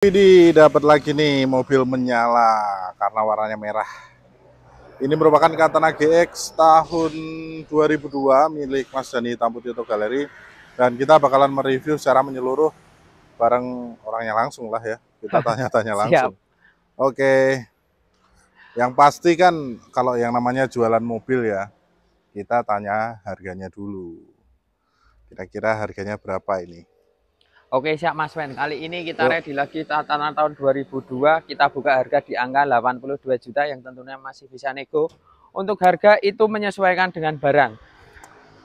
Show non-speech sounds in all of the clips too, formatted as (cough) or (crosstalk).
Widi dapat lagi nih mobil menyala karena warnanya merah. Ini merupakan Katana GX tahun 2002 milik Mas Dani Tamputito Galeri dan kita bakalan mereview secara menyeluruh bareng orangnya langsung lah ya. Kita (laughs) tanya-tanya langsung. Oke. Yang pasti kan kalau yang namanya jualan mobil ya, kita tanya harganya dulu. Kira-kira harganya berapa ini? Oke siap Mas Wen, kali ini kita Yuk. ready lagi tatanan tahun 2002 kita buka harga di angka 82 juta yang tentunya masih bisa nego untuk harga itu menyesuaikan dengan barang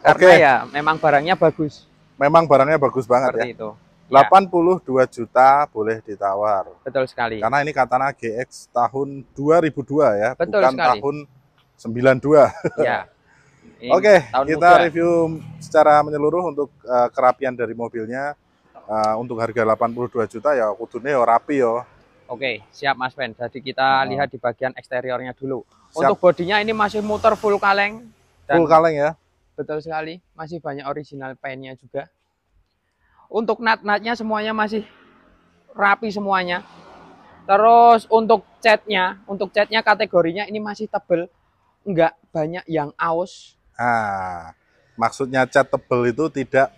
karena Oke. ya memang barangnya bagus memang barangnya bagus banget Seperti ya itu. 82 ya. juta boleh ditawar betul sekali karena ini Katana GX tahun 2002 ya betul bukan sekali. tahun 92 ya (laughs) Oke, okay, kita muda. review secara menyeluruh untuk uh, kerapian dari mobilnya uh, untuk harga 82 juta ya kudune ya rapi yo ya. Oke, siap Mas Ben. Jadi kita nah. lihat di bagian eksteriornya dulu. Siap. Untuk bodinya ini masih motor full kaleng. full kaleng ya. Betul sekali, masih banyak original paintnya juga. Untuk nat-natnya semuanya masih rapi semuanya. Terus untuk catnya, untuk catnya kategorinya ini masih tebel, nggak banyak yang aus. Ah, maksudnya cat tebel itu tidak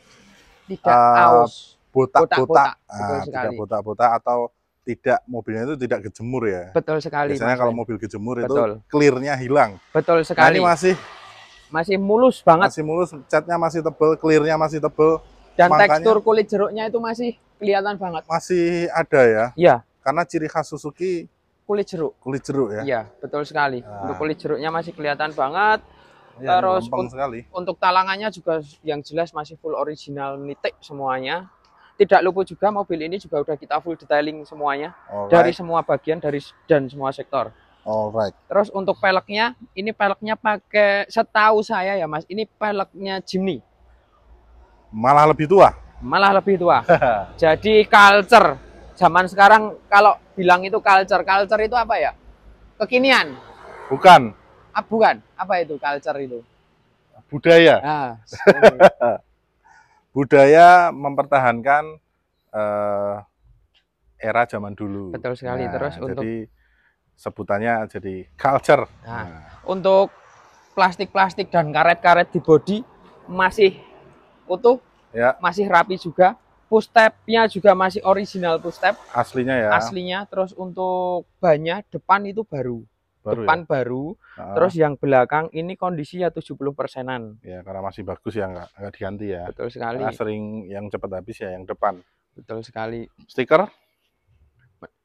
tidak uh, aus botak-botak, ah, tidak botak-botak atau tidak mobilnya itu tidak gejemur ya. Betul sekali. Biasanya kalau mobil gejemur Betul. itu clearnya hilang. Betul nah, sekali. Nah, ini masih masih mulus banget. Masih mulus, catnya masih tebel, clearnya masih tebel. Dan Makanya, tekstur kulit jeruknya itu masih kelihatan banget. Masih ada ya. Iya. Karena ciri khas Suzuki kulit jeruk. Kulit jeruk ya. Iya, betul sekali. Nah. Untuk kulit jeruknya masih kelihatan banget. Ya, Terus un sekali. untuk talangannya juga yang jelas masih full original nitik semuanya tidak lupa juga mobil ini juga udah kita full detailing semuanya Alright. dari semua bagian dari dan semua sektor. Alright. Terus untuk peleknya, ini peleknya pakai setahu saya ya Mas, ini peleknya Jimny. Malah lebih tua. Malah lebih tua. (laughs) Jadi culture zaman sekarang kalau bilang itu culture, culture itu apa ya? Kekinian. Bukan. Ah, bukan. Apa itu culture itu? Budaya. Nah, (laughs) budaya mempertahankan uh, era zaman dulu. Betul sekali. Nah, Terus jadi, untuk sebutannya jadi culture. Nah, nah. Untuk plastik-plastik dan karet-karet di body masih utuh, ya. masih rapi juga. Pustepnya juga masih original pustep. Aslinya ya. Aslinya. Terus untuk banyak depan itu baru baru ya? depan ya? baru, terus yang belakang ini kondisinya 70 persenan. Ya karena masih bagus ya nggak nggak diganti ya. Betul sekali. Karena sering yang cepat habis ya yang depan. Betul sekali. Stiker?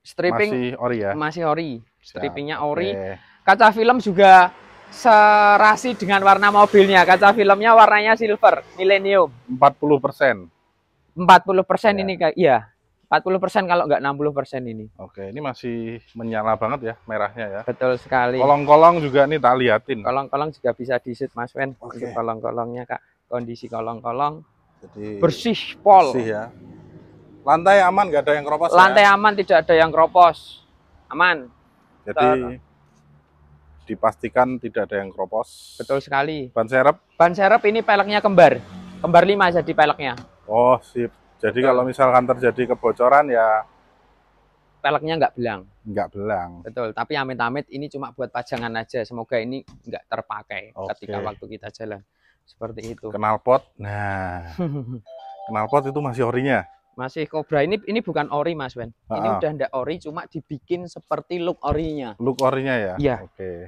Stripping masih ori ya. Masih ori. Strippingnya ori. Okay. Kaca film juga serasi dengan warna mobilnya. Kaca filmnya warnanya silver, milenium. 40 persen. 40 persen ya. ini kayak iya. 40% kalau nggak 60% ini. Oke, ini masih menyala banget ya merahnya ya. Betul sekali. Kolong-kolong juga nih tak liatin. Kolong-kolong juga bisa disit Mas Wen. Oke. Kolong-kolongnya Kak, kondisi kolong-kolong. Jadi bersih pol. Bersih ya. Lantai aman nggak ada yang keropos. Ya? Lantai ya? aman tidak ada yang keropos. Aman. Jadi dipastikan tidak ada yang keropos. Betul sekali. Ban serep? Ban serep ini peleknya kembar. Kembar 5 jadi peleknya. Oh, sip. Jadi Betul. kalau misalkan terjadi kebocoran ya peleknya nggak belang. Nggak belang. Betul. Tapi amit-amit ini cuma buat pajangan aja. Semoga ini nggak terpakai okay. ketika waktu kita jalan. Seperti itu. Knalpot. Nah, (laughs) knalpot itu masih orinya. Masih kobra ini ini bukan ori Mas Ben. Ini uh udah ndak ori cuma dibikin seperti look orinya. Look orinya ya. Iya. Oke. Okay.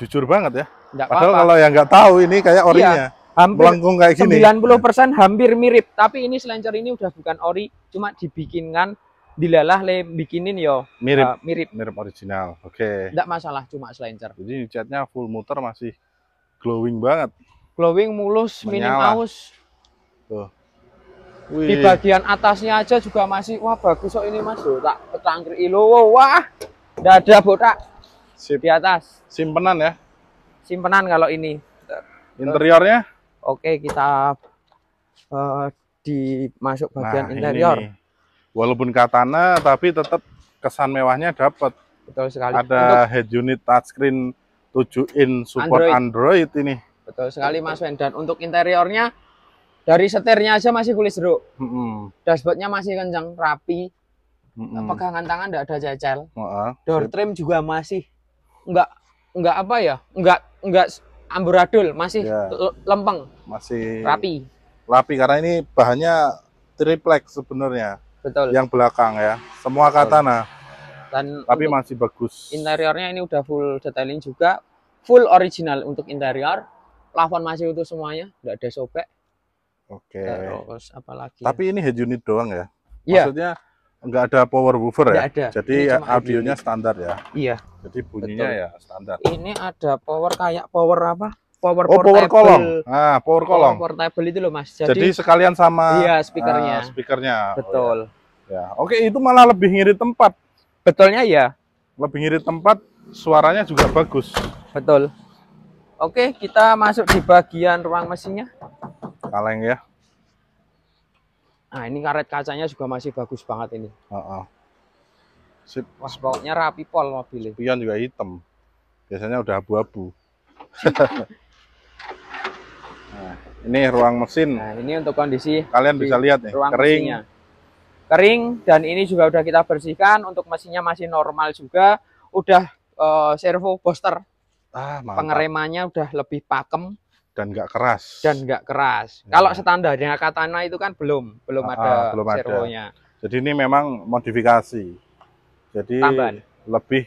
Jujur banget ya. Nggak Padahal apa -apa. kalau yang nggak tahu ini kayak orinya. Iya hampir melengkung kayak gini. 90% hampir mirip, tapi ini selancar ini udah bukan ori, cuma dibikinkan dilalah le bikinin yo mirip uh, mirip mirip original. Oke. Okay. Enggak masalah cuma selancar. Jadi catnya full muter masih glowing banget. Glowing mulus, minim aus. Tuh. Wih. Di bagian atasnya aja juga masih wah bagus kok ini Mas. tak petangkir lo. wah. ada botak. Sip. Di atas. Simpenan ya. Simpenan kalau ini. Interiornya? Oke, kita uh, eh, masuk bagian nah, interior. Ini Walaupun katana tapi tetap kesan mewahnya dapat. Betul sekali. Ada Untuk head unit touchscreen 7 in support Android. Android ini. Betul sekali Mas Wen. Dan untuk interiornya dari setirnya aja masih kulit jeruk. Mm -hmm. Dashboardnya masih kencang, rapi. Mm -hmm. Pegangan tangan enggak ada jajal. Uh -huh. Door trim juga masih enggak enggak apa ya? Enggak enggak amburadul masih ya. lempeng masih rapi rapi karena ini bahannya triplex sebenarnya betul yang belakang ya semua betul. katana dan tapi masih bagus interiornya ini udah full detailing juga full original untuk interior plafon masih utuh semuanya nggak ada sobek oke okay. terus apalagi tapi ini head unit doang ya iya. maksudnya Enggak ada power woofer ya. Ada. Jadi ya audionya ini. standar ya. Iya. Jadi bunyinya Betul. ya standar. Ini ada power kayak power apa? Power oh, portable. power kolong. Ah, power kolong. portable itu loh Mas. Jadi, Jadi sekalian sama Iya, ah, speakernya. Uh, speakernya. Oh, iya. Betul. Oh, ya. ya. Oke, itu malah lebih ngirit tempat. Betulnya ya. Lebih ngirit tempat, suaranya juga bagus. Betul. Oke, kita masuk di bagian ruang mesinnya. Kaleng ya. Nah ini karet kacanya juga masih bagus banget ini. Uh -uh. Sip. Wah pokoknya rapi pol mobilnya. Pion juga hitam. Biasanya udah abu-abu. (laughs) nah, ini ruang mesin. Nah ini untuk kondisi. Kalian bisa lihat ya Ruang kering. Mesinnya. Kering dan ini juga udah kita bersihkan. Untuk mesinnya masih normal juga. Udah uh, servo booster. Ah, Pengeremannya udah lebih pakem dan nggak keras. Dan nggak keras. Ya. Kalau standarnya katana itu kan belum belum ah, ada belum servonya. Ada. Jadi ini memang modifikasi. Jadi Tambahan. lebih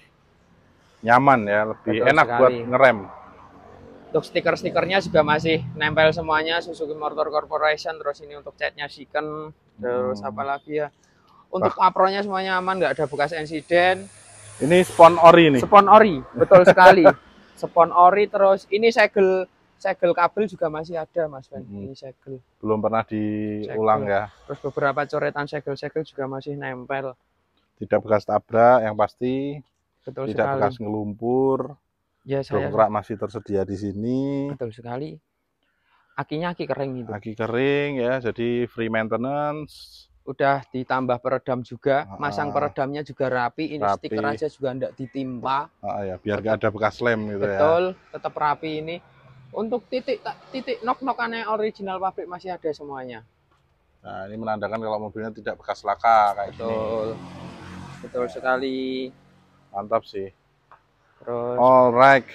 nyaman ya, lebih Betul enak sekali. buat ngerem. Untuk stiker-stikernya juga masih nempel semuanya Suzuki Motor Corporation terus ini untuk catnya Shiken hmm. terus apa lagi ya. Untuk bah. apronya semuanya aman, nggak ada bekas insiden. Ini spon ori ini Spon ori, betul (laughs) sekali. spon ori terus ini segel segel kabel juga masih ada Mas Ben. Hmm. Ini segel. Belum pernah diulang ya. Terus beberapa coretan segel-segel juga masih nempel. Tidak bekas tabrak yang pasti. Betul tidak sekali. bekas ngelumpur. Ya, saya masih tersedia di sini. Betul sekali. Akinya aki kering itu. Aki kering ya, jadi free maintenance. Udah ditambah peredam juga, ah, ah. masang peredamnya juga rapi, ini rapi. stiker aja juga enggak ditimpa. Ah, ah, ya, biar enggak ada bekas lem gitu Betul, ya. Betul, tetap rapi ini. Untuk titik titik nok-nokannya original pabrik masih ada semuanya. Nah, ini menandakan kalau mobilnya tidak bekas laka kayak Betul. Ini. Betul sekali. Mantap sih. Terus Alright.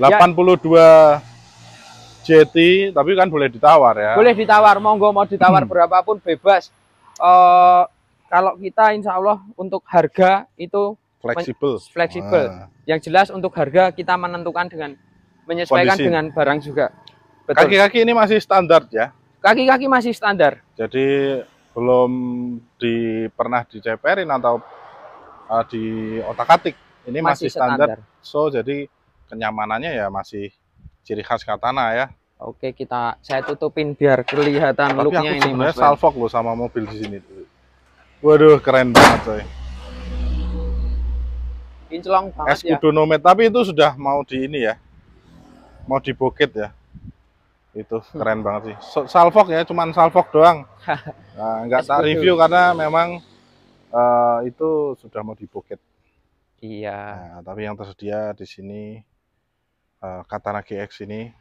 82 ya. JT, tapi kan boleh ditawar ya. Boleh ditawar, monggo mau ditawar hmm. berapapun bebas. Uh, kalau kita insya Allah untuk harga itu fleksibel. Fleksibel. Ah. Yang jelas untuk harga kita menentukan dengan menyesuaikan kondisi. dengan barang juga. Kaki-kaki ini masih standar ya? Kaki-kaki masih standar. Jadi belum di pernah diceperin atau uh, di otak-atik. Ini masih, masih standar. standar. So jadi kenyamanannya ya masih ciri khas katana ya. Oke, kita saya tutupin biar kelihatan Tapi looknya aku ini. salvo salfok loh sama mobil di sini. Waduh, keren banget coy. Kinclong banget ya. tapi itu sudah mau di ini ya, mau di pocket ya itu (laughs) keren banget sih salvok ya cuman salvok doang (laughs) nah, nggak tak review karena memang uh, itu sudah mau di pocket. iya nah, tapi yang tersedia di sini uh, eh, katana GX ini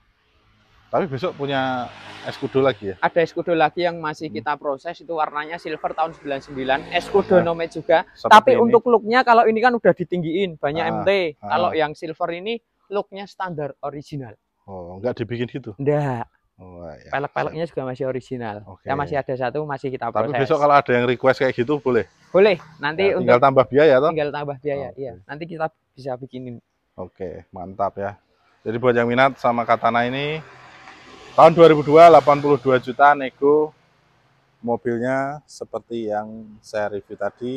tapi besok punya Escudo lagi ya? Ada Escudo lagi yang masih hmm. kita proses, itu warnanya silver tahun 99, Escudo nah, nomad juga. Tapi ini. untuk looknya kalau ini kan udah ditinggiin, banyak ah, MT. Ah. Kalau yang silver ini looknya standar original. Oh, enggak dibikin gitu? Nggak. Oh, ya. Pelek-peleknya juga masih original. Okay. Ya masih ada satu masih kita proses. Tapi besok kalau ada yang request kayak gitu boleh. Boleh. Nanti ya, untuk tambah biaya toh? Tinggal tambah biaya, oh, okay. iya. Nanti kita bisa bikinin. Oke, okay, mantap ya. Jadi buat yang minat sama Katana ini tahun 2002 82 juta nego mobilnya seperti yang saya review tadi.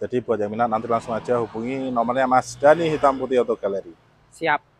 Jadi buat yang minat nanti langsung aja hubungi nomornya Mas Dani Hitam Putih Auto Gallery. Siap.